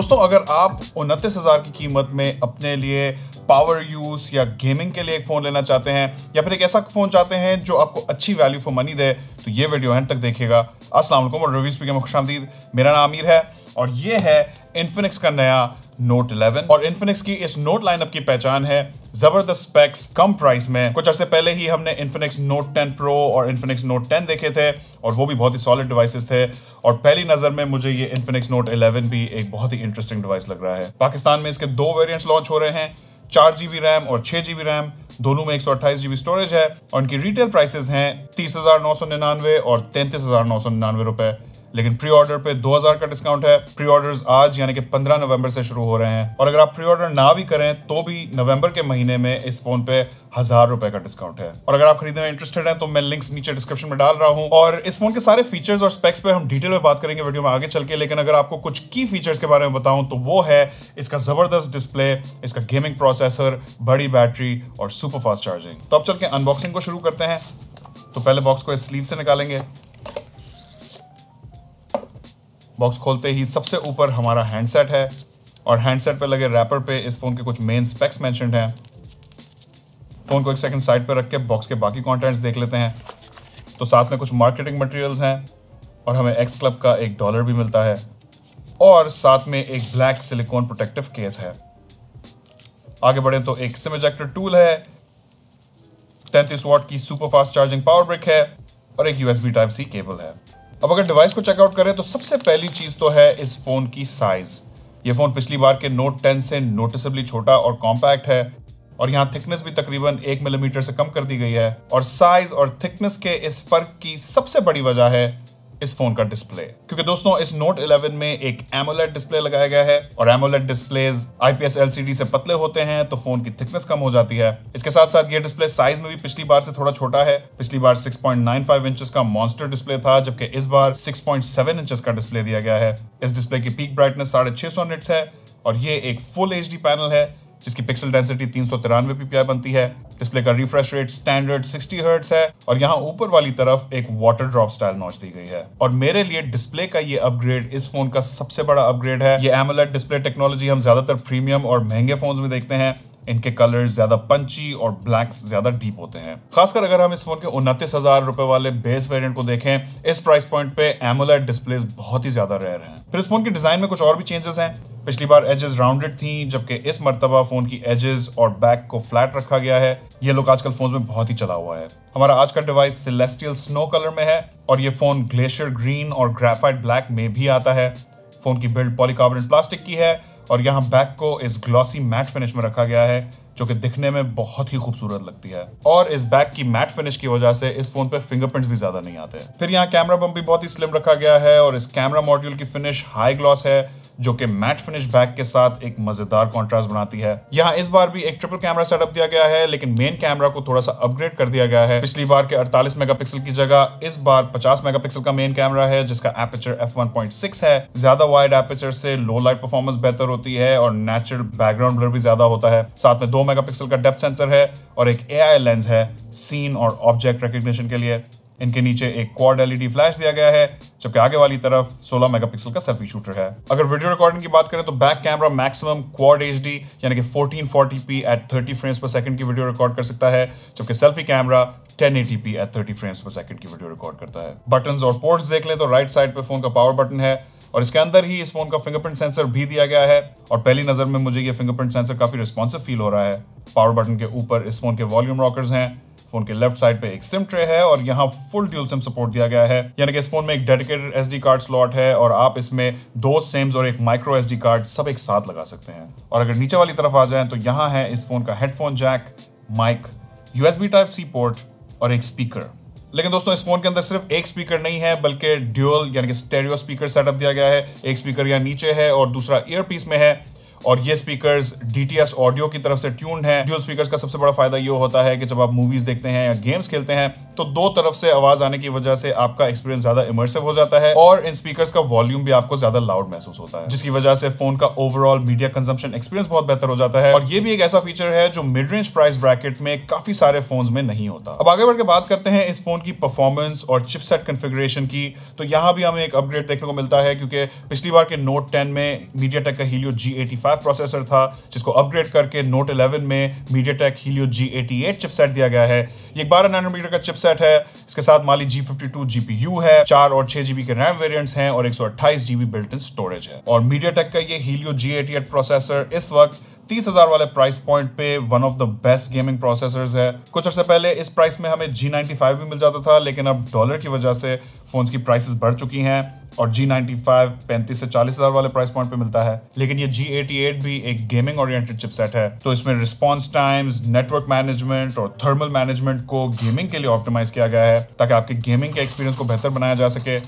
दोस्तों अगर आप उनतीस हज़ार की कीमत में अपने लिए पावर यूज़ या गेमिंग के लिए एक फ़ोन लेना चाहते हैं या फिर एक ऐसा फ़ोन चाहते हैं जो आपको अच्छी वैल्यू फॉर मनी दे तो ये वीडियो एंड तक देखिएगा असला रवीज़ पी के मेरा नाम आमिर है और ये है इन्फिनिक्स का नया नोट 11 और इन्फिनिक्स की इस नोट लाइनअप की पहचान है जबरदस्त स्पेक्स कम प्राइस में कुछ अर्से पहले ही हमने इन्फिनिक्स नोट 10 प्रो और इन्फिनिक्स नोट 10 देखे थे और वो भी बहुत ही सॉलिड डिवाइसेस थे और पहली नजर में मुझे ये इन्फिनिक्स नोट 11 भी एक बहुत ही इंटरेस्टिंग डिवाइस लग रहा है पाकिस्तान में इसके दो वेरियंट लॉन्च हो रहे हैं चार जीबी रैम और छह जीबी रैम दोनों में एक सौ अट्ठाईस जीबी स्टोरेज है और इनकी रिटेल प्राइसेस हैं तीस हजार नौ सौ निन्यानवे और तैंतीस हजार नौ सौ निन्यानवे रुपए लेकिन प्री ऑर्डर पे 2000 का डिस्काउंट है प्री ऑर्डर आज यानी कि 15 नवंबर से शुरू हो रहे हैं और अगर आप प्री ऑर्डर ना भी करें तो भी नवंबर के महीने में इस फोन पे हजार रुपए का डिस्काउंट है और अगर आप खरीदने में इंटरेस्टेड हैं तो मैं लिंक्स नीचे डिस्क्रिप्शन में डाल रहा हूँ और इस फोन के सारे फीचर्स और स्पेक्स पे हम डिटेल में बात करेंगे वीडियो में आगे चल के लेकिन अगर आपको कुछ की फीचर्स के बारे में बताऊं तो वो है इसका जबरदस्त डिस्प्ले इसका गेमिंग प्रोसेसर बड़ी बैटरी और सुपर फास्ट चार्जिंग तो अब चल के अनबॉक्सिंग को शुरू करते हैं तो पहले बॉक्स को इस स्लीव से निकालेंगे बॉक्स खोलते ही सबसे ऊपर हमारा हैंडसेट है और हैंडसेट पे लगे रैपर पे इस फ़ोन के कुछ मेन स्पेक्स मेंशनड हैं फ़ोन को एक सेकंड साइड पर रख के बॉक्स के बाकी कंटेंट्स देख लेते हैं तो साथ में कुछ मार्केटिंग मटेरियल्स हैं और हमें एक्स क्लब का एक डॉलर भी मिलता है और साथ में एक ब्लैक सिलिकॉन प्रोटेक्टिव केस है आगे बढ़े तो एक सिम एजेक्टर टूल है तैंतीस वॉट की super fast charging power brick है और एक यूएसबी टाइप सी केबल है अब अगर डिवाइस को चेकआउट करें तो सबसे पहली चीज तो है इस फोन की साइज ये फोन पिछली बार के नोट टेन से नोटिसबली छोटा और कॉम्पैक्ट है और यहाँ थिकनेस भी तकरीबन एक मिलीमीटर से कम कर दी गई है और साइज और थिकनेस के इस फर्क की सबसे बड़ी वजह है इस फोन का डिस्प्ले क्योंकि दोस्तों इस नोट 11 में एक एमोलेट डिस्प्ले लगाया गया है और एमोलेट डिस्प्लेज आईपीएस एलसीडी से पतले होते हैं तो फोन की थिकनेस कम हो जाती है इसके साथ साथ ये डिस्प्ले साइज में भी पिछली बार से थोड़ा छोटा है पिछली बार 6.95 इंचेस का मॉन्स्टर डिस्प्ले था जबकि इस बार 6.7 इंचेस का डिस्प्ले दिया गया है इस डिस्प्ले की पीक ब्राइटनेस साढ़े छह है और ये एक फुल एच पैनल है जिसकी पिक्सल डेंसिटी तीन सौ तिरानवे पीपीआई बनती है डिस्प्ले का रिफ्रेश रेट स्टैंडर्ड 60 हर्ट्स है और यहाँ ऊपर वाली तरफ एक वाटर ड्रॉप स्टाइल नॉच दी गई है और मेरे लिए डिस्प्ले का ये अपग्रेड इस फोन का सबसे बड़ा अपग्रेड है ये एमोलेट डिस्प्ले टेक्नोलॉजी हम ज्यादातर प्रीमियम और महंगे फोन में देखते हैं इनके कलर ज्यादा पंची और ब्लैक ज्यादा डीप होते हैं खासकर अगर हम इस फोन के उनतीस हजार रुपए वाले बेस वेरिएंट को देखें इस प्राइस पॉइंट पे एमोलेट डिस्प्ले बहुत ही ज्यादा रेयर हैं फिर इस फोन के डिजाइन में कुछ और भी चेंजेस हैं पिछली बार एजेस राउंडेड थी जबकि इस मरतबा फोन की एजेस और बैक को फ्लैट रखा गया है ये लुक आजकल फोन में बहुत ही चला हुआ है हमारा आज का डिवाइस सिलेस्टियल स्नो कलर में है और ये फोन ग्लेशियर ग्रीन और ग्रेफाइट ब्लैक में भी आता है फोन की बिल्ड पॉलीकार्बोनेट प्लास्टिक की है और यहाँ बैक को इस ग्लॉसी मैट फिनिश में रखा गया है जो कि दिखने में बहुत ही खूबसूरत लगती है और इस बैग की मैट फिनिश की वजह से इस फोन पे फिंगरप्रिंट्स भी ज्यादा नहीं आते फिर यहाँ कैमरा बम भी बहुत ही स्लिम रखा गया है और इस कैमरा मॉड्यूल की फिनिश हाई ग्लॉस है जो कि मैट फिनिश बैक के साथ एक मजेदार कॉन्ट्रास्ट बनाती है यहाँ इस बार भी एक ट्रिपल कैमरा सेटअप दिया गया है लेकिन मेन कैमरा को थोड़ा सा अपग्रेड कर दिया गया है पिछली बार के 48 मेगापिक्सल की जगह इस बार 50 मेगापिक्सल का मेन कैमरा है जिसका एपेचर f1.6 है ज्यादा वाइड एपेचर से लो लाइट परफॉर्मेंस बेहतर होती है और नेचुरल बैकग्राउंड ब्लर भी ज्यादा होता है साथ में दो मेगापिक्सल का डेप्थ सेंसर है और एक ए लेंस है सीन और ऑब्जेक्ट रिकग्निशन के लिए इनके नीचे एक क्वाड एलईडी फ्लैश दिया गया है जबकि आगे वाली तरफ 16 मेगापिक्सल का सेल्फी शूटर है अगर वीडियो रिकॉर्डिंग की बात करें तो back camera maximum quad H यानी कि 1440p at 30 frames per second की वीडियो रिकॉर्ड कर सकता है जबकि selfie camera 1080p at 30 frames per second की वीडियो रिकॉर्ड करता है बटन और पोर्ट्स देख लें तो राइट साइड पे फोन का पावर बटन है और इसके अंदर ही इस फोन का फिंगरप्रिंट सेंसर भी दिया गया है और पहली नजर में मुझे ये फिंगरप्रिंट सेंसर काफी रिस्पॉन्सिव फील हो रहा है पावर बटन के ऊपर इस फोन के वॉल्यूम रॉकर्स हैं फोन के लेफ्ट साइड पे एक सिम ट्रे है और यहाँ फुल ड्यूल सिम सपोर्ट दिया गया है यानी कि इस फोन में एक डेडिकेटेड एस कार्ड स्लॉट है और आप इसमें दो सिम्स और एक माइक्रो एस कार्ड सब एक साथ लगा सकते हैं और अगर नीचे वाली तरफ आ जाए तो यहाँ है इस फोन का headphone jack mic USB type C port और एक स्पीकर लेकिन दोस्तों इस फोन के अंदर सिर्फ एक स्पीकर नहीं है बल्कि ड्यूअल यानी कि स्टेरियो स्पीकर सेटअप दिया गया है एक स्पीकर यहाँ नीचे है और दूसरा ईयर पीस में है और ये स्पीकर्स एस ऑडियो की तरफ से ट्यून्ड हैं ड्यूल स्पीकर्स का सबसे बड़ा फायदा ये होता है कि जब आप मूवीज देखते हैं या गेम्स खेलते हैं तो दो तरफ से आवाज आने की वजह से आपका एक्सपीरियंस ज्यादा इमर्सिव हो जाता है और इन स्पीकर्स का वॉल्यूम भी आपको ज्यादा लाउड महसूस होता है जिसकी वजह से फोन का ओवरऑल मीडिया कंजम्पशन एक्सपीरियंस बहुत बेहतर हो जाता है और ये भी एक ऐसा फीचर है जो मिड रेंज प्राइस ब्रैकेट में काफी सारे फोन में नहीं होता अब आगे बढ़ के बात करते हैं इस फोन की परफॉर्मेंस और चिपसेट कन्फिग्रेशन की तो यहाँ भी हमें एक अपग्रेड देखने को मिलता है क्योंकि पिछली बार के नोट टेन में मीडिया का हीलियो जी फाइव प्रोसेसर था जिसको अपग्रेड करके नोट इलेवन में MediaTek Helio G eighty eight chipset दिया गया है ये ग्यारह नैनोमीटर का चिपसेट है इसके साथ Mali G fifty two U है चार और छह जीबी के रैम वेरियंट्स हैं और एक सौ अट्ठाईस जीबी बिल्ट इन स्टोरेज है और मीडिया टेक का ये Helio G eighty eight processor इस वक्त तीस हजार वाले प्राइस पॉइंट पे one of the best gaming processors है कुछ अर्से पहले इस प्राइस में हमें जी भी मिल जाता था लेकिन अब डॉलर की वजह से फोन की प्राइसेस बढ़ चुकी हैं और G95 नाइन्टी से चालीस हजार वाले प्राइस पॉइंट पे मिलता है लेकिन ये G88 भी एक गेमिंग ओरिएंटेड चिपसेट है तो इसमें रिस्पांस टाइम्स नेटवर्क मैनेजमेंट और थर्मल मैनेजमेंट को गेमिंग के लिए ऑप्टिमाइज किया गया है ताकि आपके गेमिंग के एक्सपीरियंस को बेहतर बनाया जा सके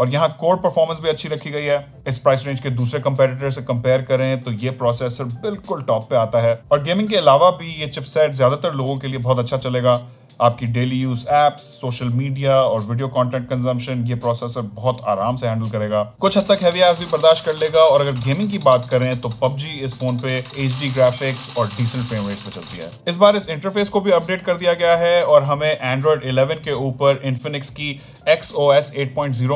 और यहाँ कोर परफॉर्मेंस भी अच्छी रखी गई है इस प्राइस रेंज के दूसरे कंपेटिटर से कंपेयर करें तो ये प्रोसेसर बिल्कुल टॉप पे आता है और गेमिंग के अलावा भी ये चिपसेट ज्यादातर लोगों के लिए बहुत अच्छा चलेगा आपकी daily use apps social media और वीडियो कंटेंट कंजम्पशन ये प्रोसेसर बहुत आराम से हैंडल करेगा कुछ हद तक हैवी एप्स भी बर्दाश्त कर लेगा और अगर गेमिंग की बात करें तो पबजी इस फोन पे एच ग्राफिक्स और डिसेंट फ्रेम रेट्स पे चलती है इस बार इस इंटरफेस को भी अपडेट कर दिया गया है और हमें एंड्रॉयड इलेवन के ऊपर इन्फिनिक्स की एक्स ओ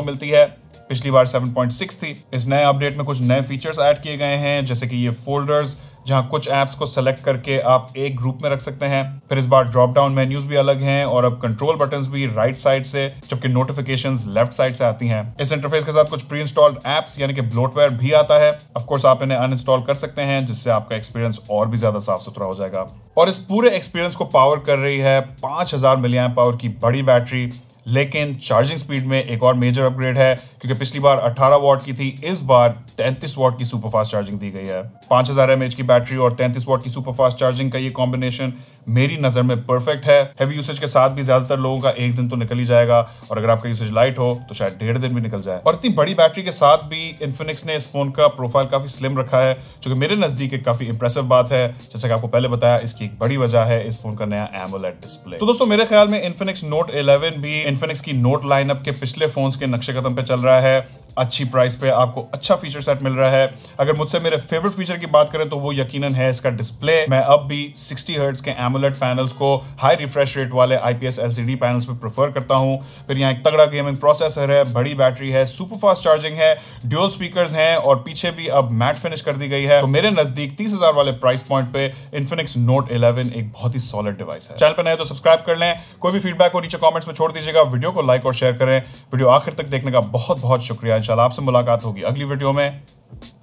मिलती है पिछली बार 7.6 थी इस नए अपडेट में कुछ नए फीचर्स ऐड किए गए हैं जैसे कि ये फोल्डर्स जहां कुछ ऐप्स को सेलेक्ट करके आप एक ग्रुप में रख सकते हैं फिर इस बार ड्रॉप डाउन मेन्यूज भी अलग हैं और अब कंट्रोल बटन भी राइट साइड से जबकि नोटिफिकेशन लेफ्ट साइड से आती हैं इस इंटरफेस के साथ कुछ प्री इंस्टॉल्ड एप्स यानी कि ब्लोटवेयर भी आता है अफकोर्स आप इन्हें अनइंस्टॉल कर सकते हैं जिससे आपका एक्सपीरियंस और भी ज्यादा साफ सुथरा हो जाएगा और इस पूरे एक्सपीरियंस को पावर कर रही है पांच हजार मिलियन पावर की बड़ी बैटरी लेकिन चार्जिंग स्पीड में एक और मेजर अपग्रेड है क्योंकि पिछली बार 18 वॉट की थी इस बार 33 वॉट की सुपरफास्ट चार्जिंग दी गई है 5000 हजार की बैटरी और 33 वॉट की सुपरफास्ट चार्जिंग का ये कॉम्बिनेशन मेरी नज़र में परफेक्ट है हैवी यूसेज के साथ भी ज़्यादातर लोगों का एक दिन तो निकल ही जाएगा और अगर आपका यूसेज लाइट हो तो शायद डेढ़ दिन भी निकल जाए और इतनी बड़ी बैटरी के साथ भी इन्फिनिक्स ने इस फोन का प्रोफाइल काफ़ी स्लिम रखा है जो कि मेरे नज़दीक एक काफ़ी इंप्रेसिव बात है जैसा कि आपको पहले बताया इसकी एक बड़ी वजह है इस फोन का नया एमोलेट डिस्प्ले तो दोस्तों मेरे ख्याल में इन्फिनिक्स नोट इलेवन भी इन्फिनिक्स की नोट लाइनअप के पिछले फोन्स के नक्शे कदम पे चल रहा है अच्छी प्राइस पे आपको अच्छा फीचर सेट मिल रहा है अगर मुझसे मेरे फेवरेट फीचर की बात करें तो वो यकीनन है इसका डिस्प्ले मैं अब भी 60 हर्ट्ज के एमोलेट पैनल्स को हाई रिफ्रेश रेट वाले आईपीएस एलसीडी पैनल्स पे प्रेफर करता हूँ फिर यहाँ एक तगड़ा गेमिंग प्रोसेसर है बड़ी बैटरी है सुपर फास्ट चार्जिंग है ड्यूल स्पीकर है और पीछे भी अब मैट फिनिश कर दी गई है तो मेरे नजदीक तीस वाले प्राइस पॉइंट पे इन्फिनिक्स नोट इलेवन एक बहुत ही सॉलिड डिवाइस है चैनल पर नए तो सब्सक्राइब कर लें कोई भी फीडबैक हो नीचे कॉमेंट्स में छोड़ दीजिएगा आप वीडियो को लाइक और शेयर करें वीडियो आखिर तक देखने का बहुत बहुत शुक्रिया इंशाल्लाह आपसे मुलाकात होगी अगली वीडियो में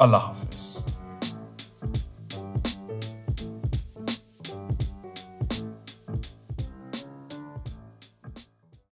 अल्लाह हाफिज़